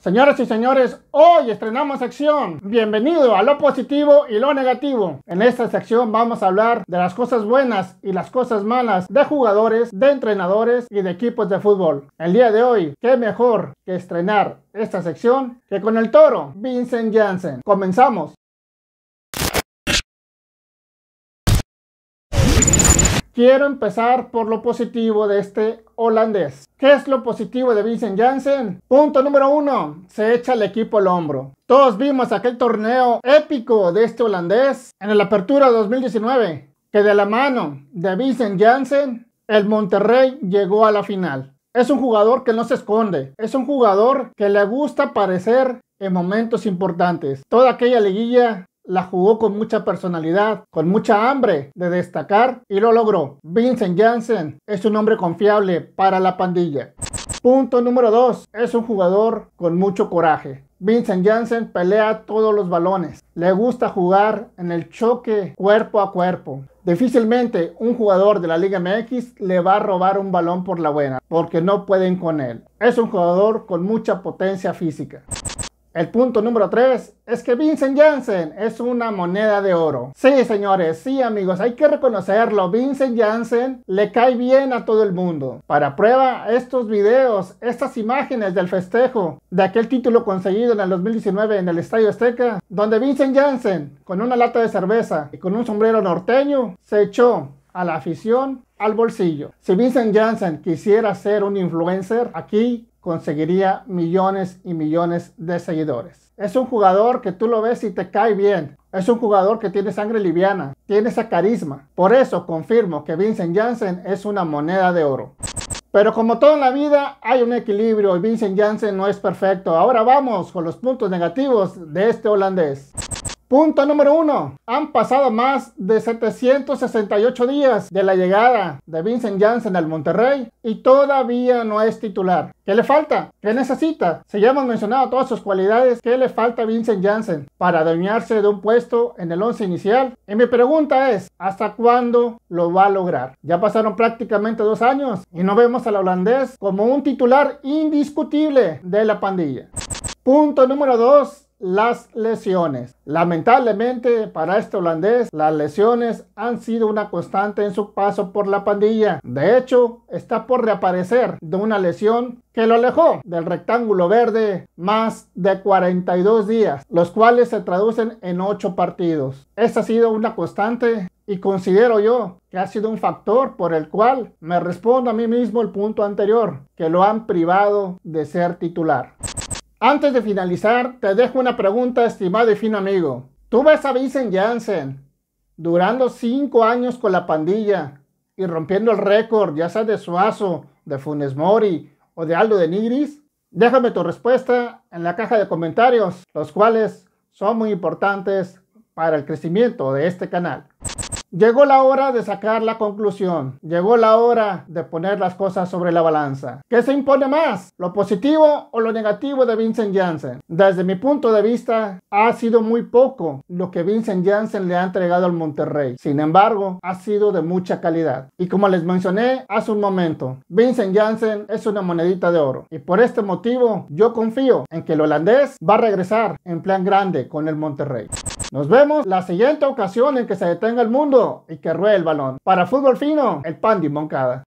Señoras y señores, hoy estrenamos sección. Bienvenido a lo positivo y lo negativo. En esta sección vamos a hablar de las cosas buenas y las cosas malas de jugadores, de entrenadores y de equipos de fútbol. El día de hoy, qué mejor que estrenar esta sección que con el toro Vincent Janssen. Comenzamos. Quiero empezar por lo positivo de este holandés. ¿Qué es lo positivo de Vincent Janssen? Punto número uno, se echa el equipo al hombro. Todos vimos aquel torneo épico de este holandés en la Apertura 2019, que de la mano de Vincent Janssen, el Monterrey llegó a la final. Es un jugador que no se esconde, es un jugador que le gusta aparecer en momentos importantes. Toda aquella liguilla la jugó con mucha personalidad, con mucha hambre de destacar y lo logró. Vincent Jansen es un hombre confiable para la pandilla. Punto número 2. Es un jugador con mucho coraje. Vincent Jansen pelea todos los balones. Le gusta jugar en el choque cuerpo a cuerpo. Difícilmente un jugador de la Liga MX le va a robar un balón por la buena, porque no pueden con él. Es un jugador con mucha potencia física. El punto número 3 es que Vincent jansen es una moneda de oro. Sí, señores, sí, amigos, hay que reconocerlo. Vincent jansen le cae bien a todo el mundo. Para prueba, estos videos, estas imágenes del festejo de aquel título conseguido en el 2019 en el Estadio Azteca, donde Vincent jansen con una lata de cerveza y con un sombrero norteño, se echó a la afición al bolsillo. Si Vincent jansen quisiera ser un influencer, aquí conseguiría millones y millones de seguidores. Es un jugador que tú lo ves y te cae bien. Es un jugador que tiene sangre liviana, tiene esa carisma. Por eso confirmo que Vincent Janssen es una moneda de oro. Pero como todo en la vida, hay un equilibrio y Vincent Janssen no es perfecto. Ahora vamos con los puntos negativos de este holandés. Punto número uno. Han pasado más de 768 días de la llegada de Vincent Janssen al Monterrey y todavía no es titular. ¿Qué le falta? ¿Qué necesita? Se ya hemos mencionado todas sus cualidades, ¿qué le falta a Vincent Janssen para adueñarse de un puesto en el 11 inicial? Y mi pregunta es, ¿hasta cuándo lo va a lograr? Ya pasaron prácticamente dos años y no vemos al holandés como un titular indiscutible de la pandilla. Punto número dos las lesiones. Lamentablemente para este holandés, las lesiones han sido una constante en su paso por la pandilla. De hecho, está por reaparecer de una lesión que lo alejó del rectángulo verde más de 42 días, los cuales se traducen en 8 partidos. Esta ha sido una constante y considero yo que ha sido un factor por el cual me respondo a mí mismo el punto anterior, que lo han privado de ser titular. Antes de finalizar, te dejo una pregunta, estimado y fino amigo. ¿Tú ves a Vincent Jansen durando cinco años con la pandilla y rompiendo el récord, ya sea de Suazo, de Funes Mori o de Aldo de Nigris? Déjame tu respuesta en la caja de comentarios, los cuales son muy importantes para el crecimiento de este canal. Llegó la hora de sacar la conclusión. Llegó la hora de poner las cosas sobre la balanza. ¿Qué se impone más? ¿Lo positivo o lo negativo de Vincent Janssen? Desde mi punto de vista, ha sido muy poco lo que Vincent Janssen le ha entregado al Monterrey. Sin embargo, ha sido de mucha calidad. Y como les mencioné hace un momento, Vincent Janssen es una monedita de oro. Y por este motivo, yo confío en que el holandés va a regresar en plan grande con el Monterrey. Nos vemos la siguiente ocasión en que se detenga el mundo y que ruede el balón. Para Fútbol Fino, el Pandimoncada. Moncada.